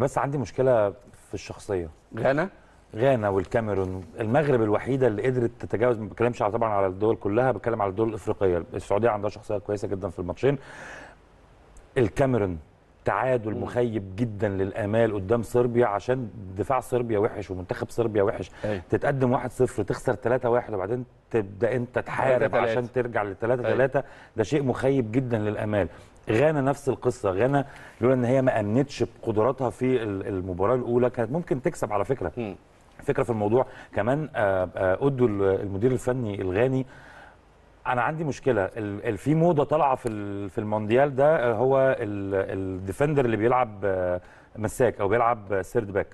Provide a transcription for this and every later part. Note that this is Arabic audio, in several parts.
بس عندي مشكله في الشخصيه غانا غانا والكاميرون المغرب الوحيده اللي قدرت تتجاوز ما بتكلمش طبعا على الدول كلها بتكلم على الدول الافريقيه السعوديه عندها شخصيه كويسه جدا في الماتشين الكاميرون تعادل مخيب جدا للامال قدام صربيا عشان دفاع صربيا وحش ومنتخب صربيا وحش أي. تتقدم 1-0 تخسر 3-1 وبعدين تبدا انت تحارب عشان ترجع ل 3-3 ده شيء مخيب جدا للامال غانا نفس القصه غانا لولا ان هي ما امنتش بقدراتها في المباراه الاولى كانت ممكن تكسب على فكره فكره في الموضوع كمان ادوا آه، آه، المدير الفني الغاني انا عندي مشكله في موضه طالعه في في المونديال ده آه، هو الديفندر اللي بيلعب مساك او بيلعب سيرد باك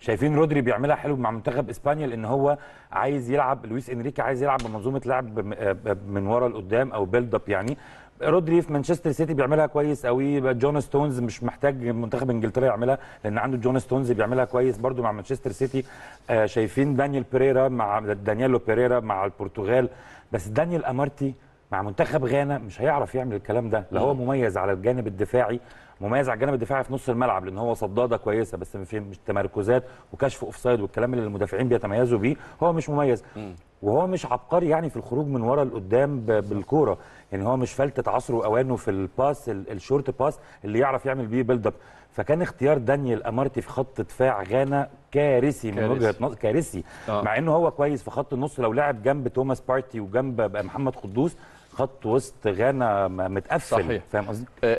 شايفين رودري بيعملها حلو مع منتخب اسبانيا لان هو عايز يلعب لويس انريكي عايز يلعب بمنظومه لعب من ورا لقدام او بيلد اب يعني رودري في مانشستر سيتي بيعملها كويس قوي جون ستونز مش محتاج منتخب انجلترا يعملها لان عنده جون ستونز بيعملها كويس برده مع مانشستر سيتي آه شايفين دانيال بيريرا مع دانييلو بيريرا مع البرتغال بس دانيال امارتي مع منتخب غانا مش هيعرف يعمل الكلام ده لا هو نعم. مميز على الجانب الدفاعي مميز على الجانب الدفاعي في نص الملعب لان هو صداده كويسه بس في تمركزات وكشف اوفسايد والكلام اللي المدافعين بيتميزوا بيه هو مش مميز وهو مش عبقري يعني في الخروج من ورا لقدام بالكوره يعني هو مش فلتت عصره اوانه في الباس الشورت باس اللي يعرف يعمل بيه بيلد اب فكان اختيار دانيال امارتي في خط دفاع غانا كارثي من وجهه نظر كارثي آه. مع انه هو كويس في خط النص لو لعب جنب توماس بارتي وجنب محمد قدوس خط وسط غانا متقفل صحيح فاهم قصدي؟ آه،